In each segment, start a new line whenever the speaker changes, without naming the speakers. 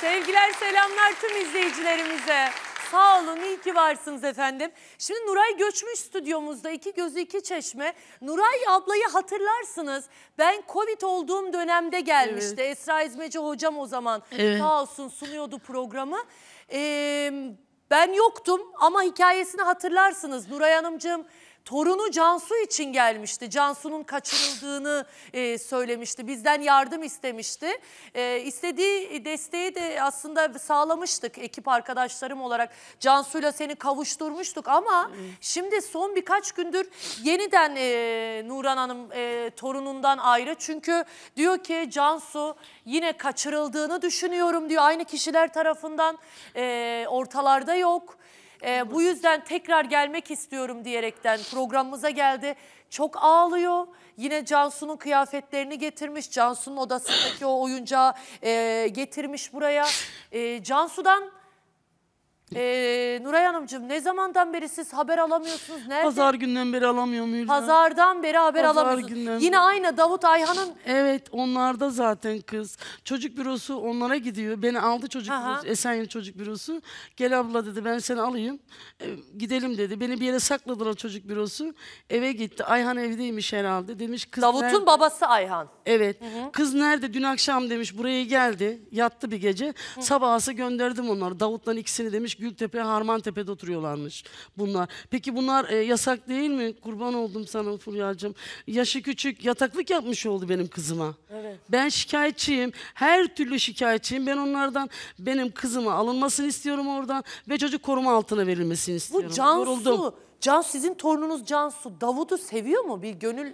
Sevgiler, selamlar tüm izleyicilerimize. Sağ olun, iyi ki varsınız efendim. Şimdi Nuray Göçmüş stüdyomuzda iki gözü iki çeşme. Nuray ablayı hatırlarsınız. Ben Covid olduğum dönemde gelmişti. Esra İzmeci hocam o zaman Evet. sağ olsun sunuyordu programı. Ee, ben yoktum ama hikayesini hatırlarsınız. Nuray Hanımcığım torunu Cansu için gelmişti. Cansu'nun kaçırıldığını e, söylemişti. Bizden yardım istemişti. E, istediği desteği de aslında sağlamıştık ekip arkadaşlarım olarak. Cansu'yla seni kavuşturmuştuk ama şimdi son birkaç gündür yeniden e, Nuran Hanım e, torunundan ayrı. Çünkü diyor ki Cansu yine kaçırıldığını düşünüyorum diyor. Aynı kişiler tarafından e, ortalarda yok. E, bu yüzden tekrar gelmek istiyorum diyerekten programımıza geldi. Çok ağlıyor. Yine Cansu'nun kıyafetlerini getirmiş. Cansu'nun odasındaki o oyuncağı e, getirmiş buraya. E, Cansu'dan ee, Nuray Hanımcığım ne zamandan beri siz haber alamıyorsunuz? Nerede? Pazar günden beri alamıyorum Hülya. Pazardan beri haber Pazar alamıyorsunuz. günden Yine
beri. aynı Davut Ayhan'ın Evet onlarda zaten kız. Çocuk bürosu onlara gidiyor. Beni aldı çocuk Aha. bürosu. Esenyurt çocuk bürosu. Gel abla dedi ben seni alayım. E, gidelim dedi. Beni bir yere sakladılar çocuk bürosu. Eve gitti. Ayhan evdeymiş herhalde. Demiş kız Davut'un
babası Ayhan.
Evet. Kız nerede? Dün akşam demiş buraya geldi. Yattı bir gece. Sabahası gönderdim onları. Davut'tan ikisini demiş gitmiş Gültepe, Harmantepe'de oturuyorlarmış bunlar. Peki bunlar e, yasak değil mi? Kurban oldum sana Furya'cığım. Yaşı küçük yataklık yapmış oldu benim kızıma. Evet. Ben şikayetçiyim. Her türlü şikayetçiyim. Ben onlardan benim kızıma alınmasını istiyorum oradan ve çocuk koruma altına verilmesini istiyorum. Bu Cansu, Yoruldum. Can sizin torununuz Cansu Davut'u seviyor mu? Bir gönül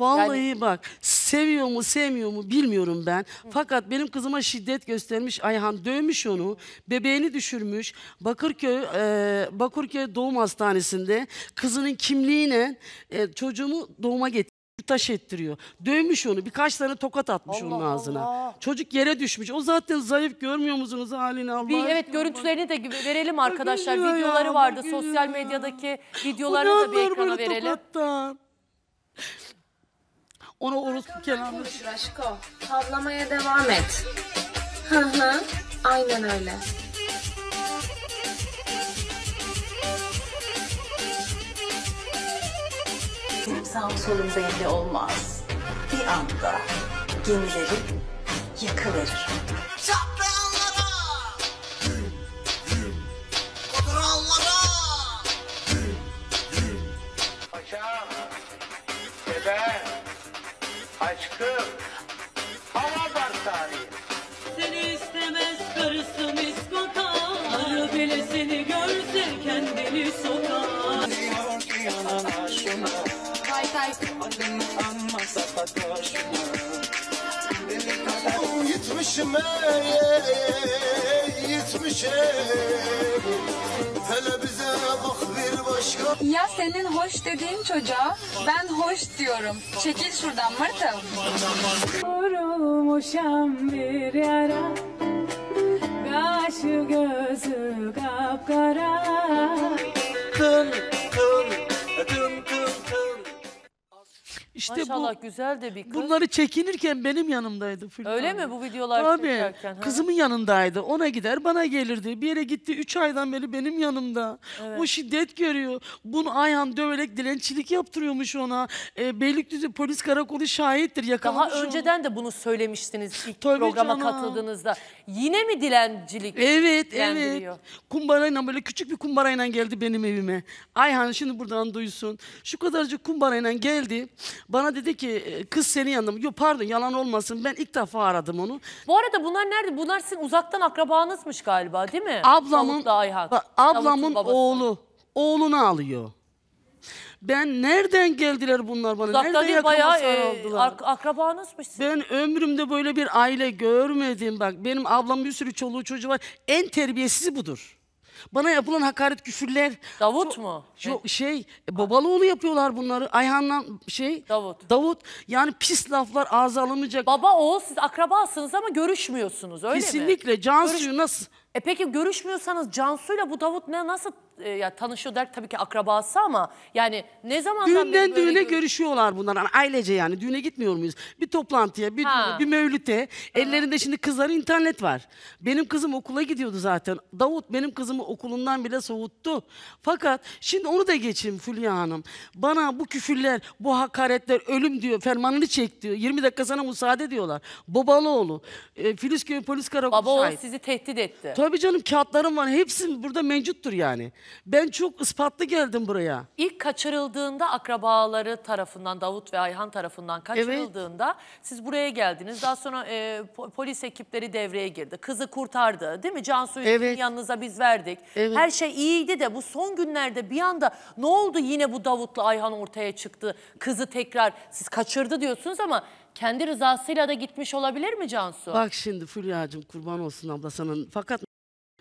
Vallahi bak seviyor mu sevmiyor mu bilmiyorum ben. Fakat benim kızıma şiddet göstermiş Ayhan dövmüş onu. Bebeğini düşürmüş. Bakırköy e, Bakırköy Doğum Hastanesi'nde kızının kimliğine e, çocuğumu doğuma getirmiş taş ettiriyor. Dövmüş onu. Birkaç tane tokat atmış Allah onun ağzına. Allah. Çocuk yere düşmüş. O zaten zayıf görmüyor musunuz halini Allah? Bir, evet görüntülerini
de verelim arkadaşlar. Bakın ya, Videoları vardı. Sosyal medyadaki videolarını da bir Utanlar ekrana verelim. tokattan.
Ona orospu kenarını... Konuş
Raşko. Havlamaya devam et. Hı hı. Aynen öyle. Sağ solun belli olmaz. Bir anda gemileri yakıverir.
aşkım. Hava var tarihi. Seni istemez
karısı miskota. Arı bile seni görse kendini sokar. Diyor ki yalan aşkına. Tay tay. Adını anmasa sataşına. Deli kadar. Yitmişim ey, yitmişim. Hele bize bak bir aşkım. Ya senin hoş dediğin çocuğa ben hoş diyorum. Çekil şuradan mırtıl. Vurulmuşam bir yara
Kaşı gözü
kapkara Tın tın tın tın işte Maşallah bu, güzel de bir kız. Bunları
çekinirken benim yanımdaydı. Fulya Öyle mi bu
videolar Tabii, çekerken? Tabii. Kızımın
yanındaydı. Ona gider bana gelirdi. Bir yere gitti. Üç aydan beri benim yanımda. Evet. O şiddet görüyor. Bunu Ayhan döverek dilençilik yaptırıyormuş ona. E, Beylikdüzü polis karakolu şahittir. Yakalamış Daha önceden onu. de bunu söylemiştiniz ilk Tabii programa canım. katıldığınızda. Yine mi dilencilik? Evet, evet. Kumbarayla böyle küçük bir kumbarayla geldi benim evime. Ayhan şimdi buradan duysun. Şu kadarcık kumbarayla geldi. Bana dedi ki e, kız senin yanında mı? Yok pardon yalan olmasın ben ilk defa aradım onu. Bu arada bunlar nerede? Bunlar sizin uzaktan
akrabanızmış galiba değil mi? Ablamın, ablamın oğlu.
Oğlunu alıyor. Ben nereden geldiler bunlar bana? Uzaktan Nereden değil bayağı e, aldılar? akrabanızmış sizin. Ben ömrümde böyle bir aile görmedim. Bak benim ablam bir sürü çoluğu çocuğu var. En terbiyesizi budur. Bana yapılan hakaret küfürler. Davut çok, mu? Çok şey Babaloğlu yapıyorlar bunları. Ayhan'la şey. Davut. Davut. Yani
pis laflar ağza alınacak. Baba oğul siz akrabasınız ama görüşmüyorsunuz öyle mi? Kesinlikle. can suyu nasıl e peki görüşmüyorsanız Cansu'yla bu Davut ne nasıl e, ya tanışıyor der tabii ki akrabası ama yani ne zaman Düğünden beri böyle düğüne
görüşüyorlar bunlar. Yani ailece yani. Düğüne gitmiyor muyuz? Bir toplantıya, bir Ha. düğüne, bir mevlüte. Ellerinde şimdi kızları internet var. Benim kızım okula gidiyordu zaten. Davut benim kızımı okulundan bile soğuttu. Fakat şimdi onu da geçeyim Fülya Hanım. Bana bu küfürler, bu hakaretler ölüm diyor, fermanını çek diyor. 20 dakika sana müsaade diyorlar. Babalıoğlu, e, Filizköy Polis Karakolu Baba o
sizi tehdit etti. Tabii Tabii
canım kağıtlarım var. Hepsi burada mevcuttur yani. Ben çok ispatlı geldim buraya.
İlk kaçırıldığında akrabaları tarafından Davut ve Ayhan tarafından kaçırıldığında siz buraya geldiniz. Daha sonra e, polis ekipleri devreye girdi. Kızı kurtardı değil mi? Cansu'yu Evet. yanınıza biz verdik. Evet. Her şey iyiydi de bu son günlerde bir anda ne oldu yine bu Davut'la Ayhan ortaya çıktı. Kızı tekrar siz kaçırdı diyorsunuz ama kendi rızasıyla da gitmiş olabilir mi Cansu? Bak
şimdi Fulya'cığım kurban olsun abla sana. Fakat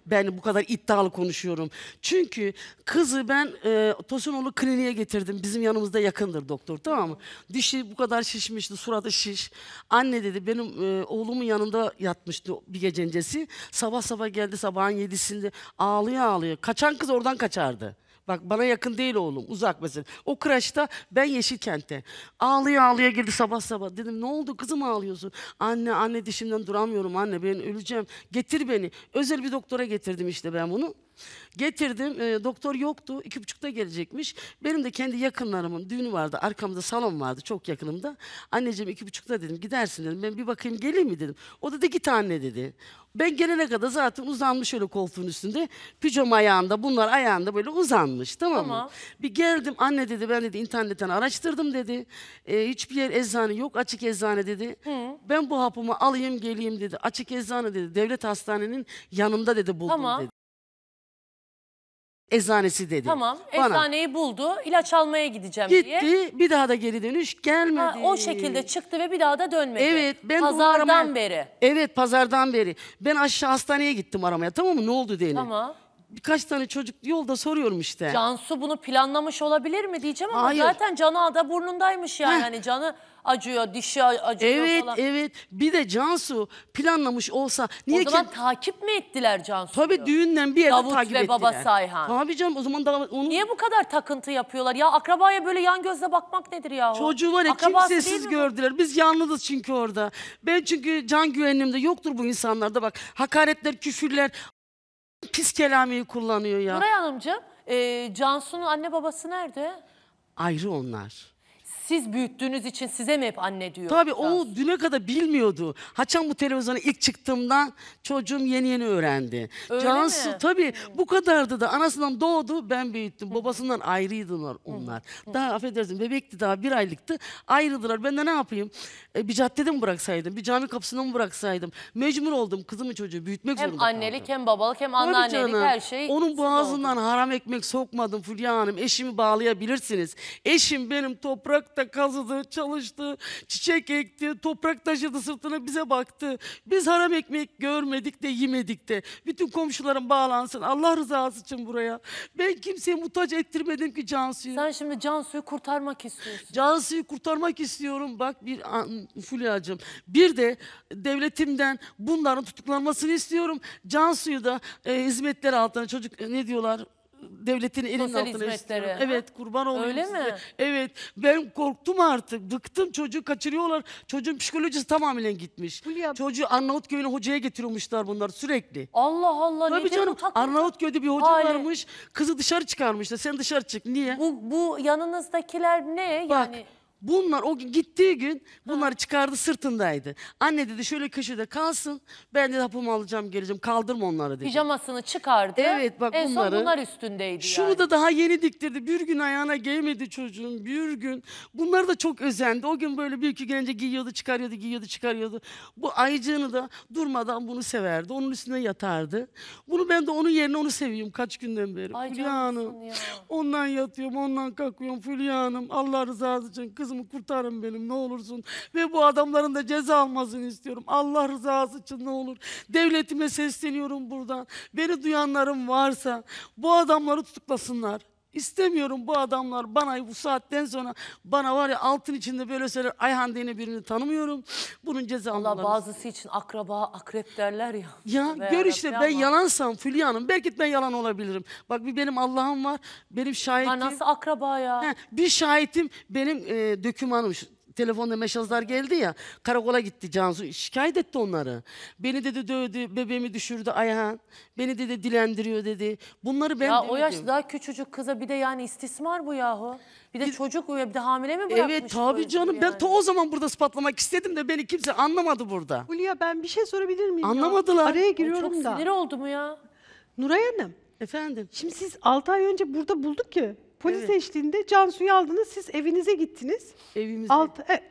ben bu kadar iddialı konuşuyorum. Çünkü kızı ben e, Tosunolu kliniğe getirdim. Bizim yanımızda yakındır doktor tamam mı? Dişi bu kadar şişmişti, suratı şiş. Anne dedi benim e, oğlumun yanında yatmıştı bir gecencesi. Sabah sabah geldi sabahın yedisinde ağlıyor ağlıyor. Kaçan kız oradan kaçardı. Bak bana yakın değil oğlum uzak mesela. O kreşte ben Yeşilkent'te. ağlıyor ağlıyor geldi sabah sabah. Dedim ne oldu kızım ağlıyorsun? Anne anne dişimden duramıyorum anne ben öleceğim. Getir beni. Özel bir doktora getirdim işte ben bunu. Getirdim. E, doktor yoktu. iki buçukta gelecekmiş. Benim de kendi yakınlarımın düğünü vardı. Arkamda salon vardı. Çok yakınımda. Anneciğim iki buçukta dedim. Gidersin dedim. Ben bir bakayım geleyim mi dedim. O da dedi git anne dedi. Ben gelene kadar zaten uzanmış öyle koltuğun üstünde. Pijama ayağında bunlar ayağında böyle uzanmış tamam mı? Tamam. Bir geldim anne dedi ben dedi internetten araştırdım dedi. E, hiçbir yer eczane yok açık eczane dedi. Hı. Ben bu hapımı alayım geleyim dedi. Açık eczane dedi. Devlet hastanenin yanında dedi buldum Tamam. dedi eczanesi dedi. Tamam.
Bana. Eczaneyi buldu. İlaç almaya gideceğim diye. Gitti bir daha da geri dönüş gelmedi. Ha, o şekilde çıktı ve bir daha da dönmedi. Evet. Ben de onu Pazardan aramaya- beri. Evet pazardan beri. Ben aşağı hastaneye gittim aramaya tamam mı ne oldu diye. Tamam. Birkaç tane çocuk yolda soruyorum işte. Cansu bunu planlamış olabilir mi diyeceğim ama Hayır. zaten canı ada burnundaymış yani. Heh. Hani canı acıyor, dişi acıyor Evet falan. evet
bir de Cansu planlamış olsa niye o zaman ki takip
mi ettiler Cansu'yu? Tabii düğünden bir yerde Davut takip ve Baba Sayhan. Tabii canım o zaman da onun Niye bu kadar takıntı yapıyorlar? Ya akrabaya böyle yan gözle bakmak nedir ya? çocuğu var ya Akrabası kimsesiz mi bu?
gördüler. Biz yalnızız çünkü orada. Ben çünkü can güvenliğimde yoktur bu insanlarda bak. Hakaretler, küfürler, pis kelameyi kullanıyor ya. Nuray
Hanımcığım, e, Cansu'nun anne babası nerede?
Ayrı onlar
siz büyüttüğünüz için size mi hep anne diyor?
Tabii o düne kadar bilmiyordu. Haçan bu televizyona ilk çıktığımda çocuğum yeni yeni öğrendi. Öyle Cansu mi? tabii hmm. bu kadardı da anasından doğdu ben büyüttüm. Babasından ayrıydılar onlar. Daha affedersin bebekti daha bir aylıktı. Ayrıldılar. Ben de ne yapayım? E, bir caddede mi bıraksaydım? Bir cami kapısına mı bıraksaydım? Mecbur oldum kızımı çocuğu büyütmek zorunda
kaldım. annelik hem babalık hem Tabii anneannelik canım. her şey. Onun sizin boğazından
haram ekmek sokmadım Fulya Hanım. Eşimi bağlayabilirsiniz. Eşim benim toprak toprakta kazıdı, çalıştı, çiçek ekti, toprak taşıdı sırtına bize baktı. Biz haram ekmek görmedik de yemedik de. Bütün komşularım bağlansın Allah rızası için buraya. Ben kimseye muhtaç ettirmedim ki Cansu'yu. Sen şimdi Cansu'yu kurtarmak istiyorsun. Cansu'yu kurtarmak istiyorum. Bak bir an, Fulya'cığım. Bir de devletimden bunların tutuklanmasını istiyorum. Cansu'yu da e, hizmetler altına çocuk e, ne diyorlar devletin elinin Sosyal altına istiyorum. Evet kurban olayım Öyle size. mi? Evet ben korktum artık. Bıktım çocuğu kaçırıyorlar. Çocuğun psikolojisi tamamen gitmiş. Hülya- Çocuğu Arnavutköy'üne hocaya getiriyormuşlar bunlar sürekli. Allah Allah. Tabii neden canım Arnavutköy'de bir hoca Hali. varmış. Kızı dışarı çıkarmışlar. Sen dışarı çık. Niye? Bu, bu yanınızdakiler ne? Bak yani Bunlar o gün gittiği gün bunları çıkardı sırtındaydı. Anne dedi şöyle köşede kalsın. Ben de hapımı alacağım geleceğim.
Kaldırma onları dedi. Pijamasını çıkardı. Evet, bak en bunları- son bunlar üstündeydi Şunu
yani. da daha yeni diktirdi. Bir gün ayağına giymedi çocuğun. Bir gün. bunlar da çok özendi. O gün böyle bir iki gelince giyiyordu, çıkarıyordu, giyiyordu, çıkarıyordu. Bu ayıcığını da durmadan bunu severdi. Onun üstüne yatardı. Bunu ben de onun yerine onu seviyorum kaç günden beri. Ay Hanım. ya. Ondan yatıyorum, ondan kalkıyorum Fulya Hanım. Allah rızası için kız kızımı kurtarın benim ne olursun. Ve bu adamların da ceza almasını istiyorum. Allah rızası için ne olur. Devletime sesleniyorum buradan. Beni duyanların varsa bu adamları tutuklasınlar. İstemiyorum bu adamlar bana bu saatten sonra bana var ya altın içinde böyle söyler Ayhan diye
birini tanımıyorum. Bunun cezalarını. Allah bazısı için akraba akrep derler ya. Ya görüşte ben ama. yalansam
Fülya Hanım belki ben yalan olabilirim. Bak bir benim Allah'ım var benim şahitim. Ha nasıl akraba ya? He, bir şahitim benim e, dökümanım telefonda meşazlar geldi ya. Karakola gitti Cansu. Şikayet etti onları. Beni dedi dövdü, bebeğimi düşürdü Ayhan. Beni dedi dilendiriyor dedi. Bunları ben ya demedim. o yaş
daha küçücük kıza bir de yani istismar bu yahu. Bir de bir, çocuk bir de hamile mi bırakmış? Evet
tabii canım yani. ben ta o zaman burada ispatlamak istedim de beni kimse anlamadı burada.
Hulya ben bir şey sorabilir miyim? Anlamadılar. Ya? Araya giriyorum Ay, çok da. Çok sinir
oldu mu ya? Nuray Hanım. Efendim. Şimdi siz 6 ay önce burada bulduk ki. Polis Evet. eşliğinde Cansu'yu aldınız. Siz evinize gittiniz. Evimizde.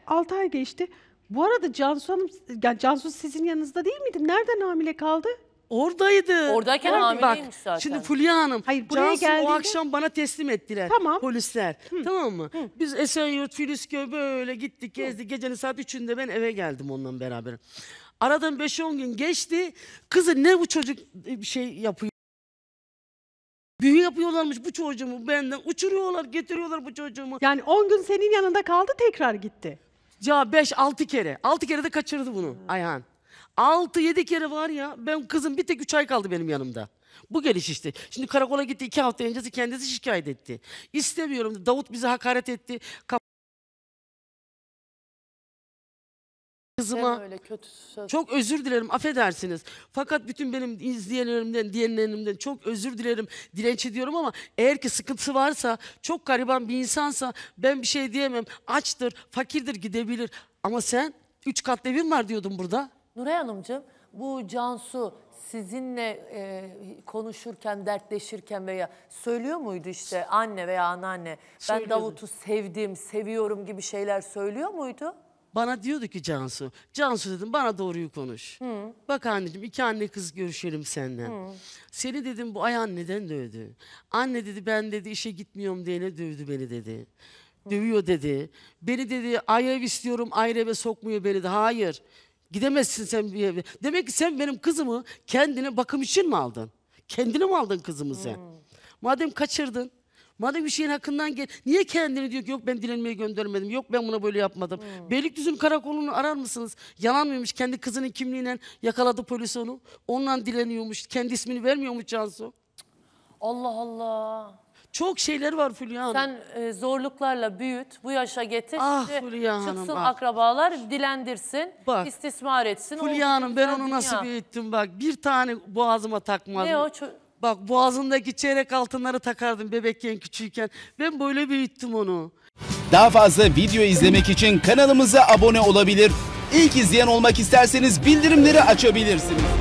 6 e, ay geçti. Bu arada Cansu Hanım, yani Cansu sizin yanınızda değil miydi? Nereden hamile kaldı? Oradaydı. Oradayken Orada- hamileymiş zaten. Şimdi Fulya Hanım, Hayır, buraya Cansu geldiğinde- o akşam bana teslim ettiler. Tamam. Polisler. Tamam mı? Biz Esenyurt, Filizköy böyle gittik, gezdik. Gecenin saat 3'ünde ben eve geldim onunla beraber. Aradan 5-10 gün geçti. Kızı ne bu çocuk e, şey yapıyor? Büyü yapıyorlarmış bu çocuğumu benden. Uçuruyorlar, getiriyorlar bu çocuğumu. Yani 10 gün senin yanında kaldı tekrar gitti. Ya 5-6 kere. 6 kere de kaçırdı bunu Ayhan. 6-7 kere var ya. Ben kızım bir tek 3 ay kaldı benim yanımda. Bu geliş işte. Şimdi karakola gitti 2 hafta öncesi kendisi şikayet etti. İstemiyorum. Davut bize hakaret etti. Kap- Kızıma öyle kötü söz. çok özür dilerim affedersiniz. Fakat bütün benim izleyenlerimden, diyenlerimden çok özür dilerim, direnç ediyorum ama eğer ki sıkıntısı varsa, çok gariban bir insansa ben bir şey diyemem. Açtır, fakirdir, gidebilir. Ama sen üç katlı evin var diyordun burada.
Nuray Hanımcığım bu Cansu sizinle e, konuşurken, dertleşirken veya söylüyor muydu işte anne veya anneanne ben Davut'u sevdim, seviyorum gibi şeyler söylüyor muydu? Bana
diyordu ki Cansu, Cansu dedim bana doğruyu konuş. Hı. Bak anneciğim iki anne kız görüşelim senden. Hı. Seni dedim bu ay neden dövdü. Anne dedi ben dedi işe gitmiyorum diye ne dövdü beni dedi. Hı. Dövüyor dedi. Beni dedi ayrı ev istiyorum ayrı eve sokmuyor beni de. Hayır gidemezsin sen bir eve. Demek ki sen benim kızımı kendine bakım için mi aldın? Kendine mi aldın kızımı sen? Hı. Madem kaçırdın Madem bir şeyin hakkından gel. Niye kendini diyor ki yok ben dilenmeye göndermedim. Yok ben buna böyle yapmadım. Hmm. Beylikdüzü'nün karakolunu arar mısınız? Yalan mıymış? Kendi kızının kimliğiyle yakaladı polis onu. Onunla dileniyormuş. Kendi ismini vermiyormuş Cansu. Allah Allah. Çok şeyler var
Fulya Hanım. Sen e, zorluklarla büyüt, bu yaşa getir. Ah işte, Fulya Hanım. Çıksın bak. Ah. akrabalar, dilendirsin, bak. istismar etsin. Fulya Hanım ben onu dünya. nasıl
büyüttüm bak. Bir tane boğazıma takmadım. Ne o? Bak boğazındaki çeyrek altınları takardım bebekken küçükken. Ben böyle büyüttüm onu. Daha fazla video izlemek için kanalımıza abone olabilir. İlk izleyen olmak isterseniz bildirimleri açabilirsiniz.